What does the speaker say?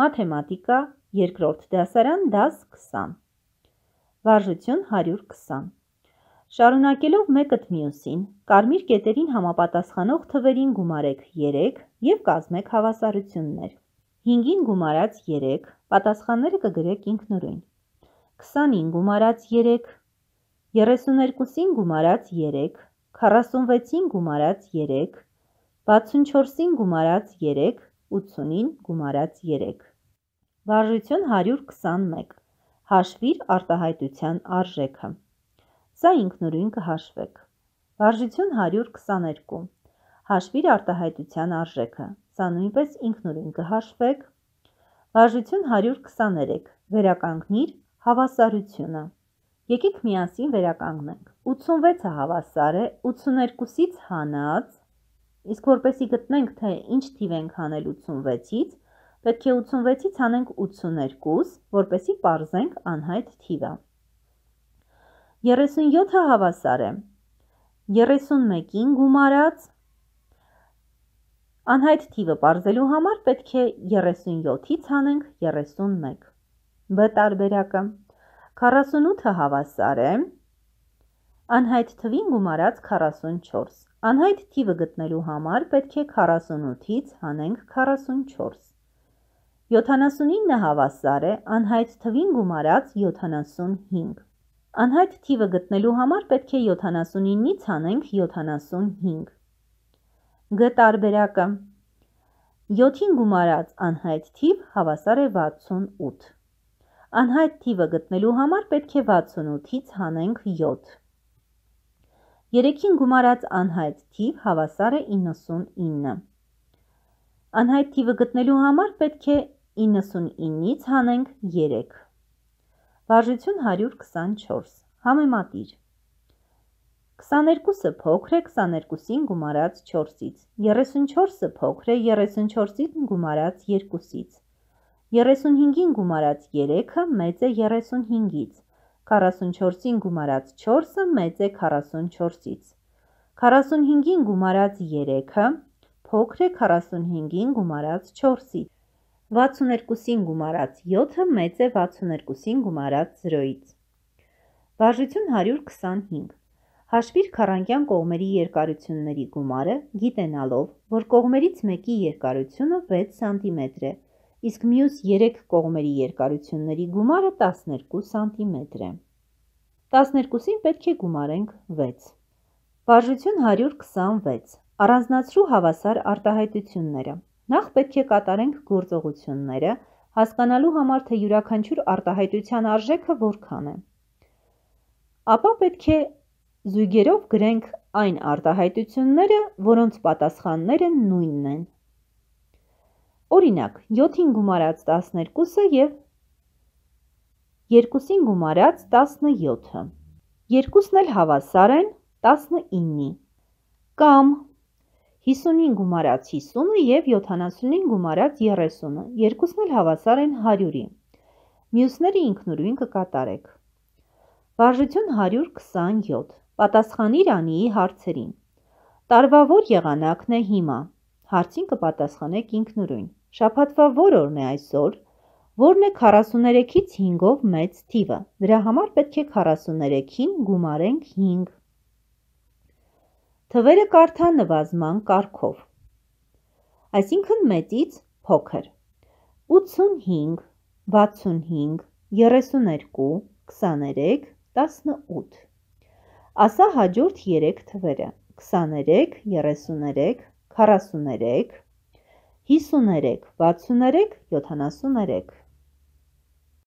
մաթեմատիկա, երկրորդ դասարան, դաս 20։ Վարժություն 120։ Շարունակելով մեկըտ մյուսին, կարմիր կետերին համապատասխանող թվերին գումարեք 3 և կազմեք հավասարություններ։ 5-ին գումարած 3, պատասխանները կգրեք ինքնուրույն։ 20-ին գումարած 3, 32-ին գումարած 3, 46-ին գումարած 3, 64-ին գումարած 3, 80-ին գումարած 3։ Վարժություն 121։ Հաշվիր արտահայտության արժեքը։ Սա ինքնուրույն կհաշվեք։ Վարժություն 122։ Հաշվիր արտահայտության արժեքը։ Սա նույնպես ինքնուրույն կհաշվեք։ Վարժություն 123։ Վերականգնիր հավասարությունը։ Եկեք միասին վերականգնենք։ 86-ը հավասար է 82-ից հանած Իսկ որպեսի գտնենք, թե ինչ թիվ ենք հանել 86-ից, պետք է 86-ից հանենք 82, որպեսի պարզենք անհայտ թիվը։ 37-ը հավասար է 31-ին գումարած Անհայտ թիվը պարզելու համար պետք է 37-ից հանենք 31։ Բ տարբերակը 48-ը հավասար է անհայտ թվին գումարած 44։ Անհայտ թիվը գտնելու համար պետք է 48-ից հանենք 44։ 79-ը հավասար է անհայտ թվին գումարած 75։ Անհայտ թիվը գտնելու համար պետք է 79-ից հանենք 75։ Գ տարբերակը 7-ին գումարած անհայտ թիվ հավասար է 68։ Անհայտ թիվը գտնելու համար պետք է 68-ից հանենք 7։ 3-ին գումարած անհայտ թիվ հավասար է 99։ Անհայտ թիվը գտնելու համար պետք է 99-ից հանենք 3։ Վարժություն 124։ Համեմատիր։ 22-ը փոքր է 22-ին գումարած 4-ից, 34-ը փոքր է 34-ին գումարած 2-ից, 35-ին գումարած 3-ը մեծ է 35-ից, 44-ին գումարած 4-ը մեծ է 44-ից։ 45-ին գումարած 3-ը փոքր է 45-ին գումարած 4-ից։ 62-ին գումարած 7-ը մեծ է 62-ին գումարած 0-ից։ Վարժություն 125 Հաշվիր քառանկյան կողմերի երկարությունների գումարը, գիտենալով, որ կողմերից մեկի երկարությունը 6 սանտիմետր է, իսկ մյուս 3 կողմերի երկարությունների գումարը 12 սանտիմետր է։ 12-ին պետք է գումարենք 6։ Բաժություն 126։ Առանձնացրու հավասար արտահայտությունները։ Նախ պետք է կատարենք գործողությունները, հասկանալու համար թե յուրաքանչյուր արտահայտության արժեքը որքան է։ Ապա պետք է զույգերով գրենք այն արտահայտությունները, որոնց պատասխանները նույնն են։ Օրինակ, 7-ին գումարած 12-ը եւ 2-ին գումարած 17-ը։ Երկուսն էլ հավասար են 19-ի։ Կամ 55 գումարած 50-ը եւ 75 գումարած 30-ը։ Երկուսն էլ հավասար են 100-ի։ Մյուսները ինքնուրույն կկատարեք։ Վարժություն 127։ Պատասխանիր Անիի հարցերին։ Տարվա որ եղանակն է հիմա։ Հարցին կպատասխանեք ինքնուրույն։ Շաբաթվա որ օրն է այսօր, որն է 43-ից 5-ով մեծ թիվը։ Դրա համար պետք է 43-ին գումարենք 5։ Թվերը կարդա նվազման կարգով։ Այսինքն մեծից փոքր։ 85, 65, 32, 23, 18։ Ասա հաջորդ 3 թվերը. 23, 33, 43, 53, 63, 73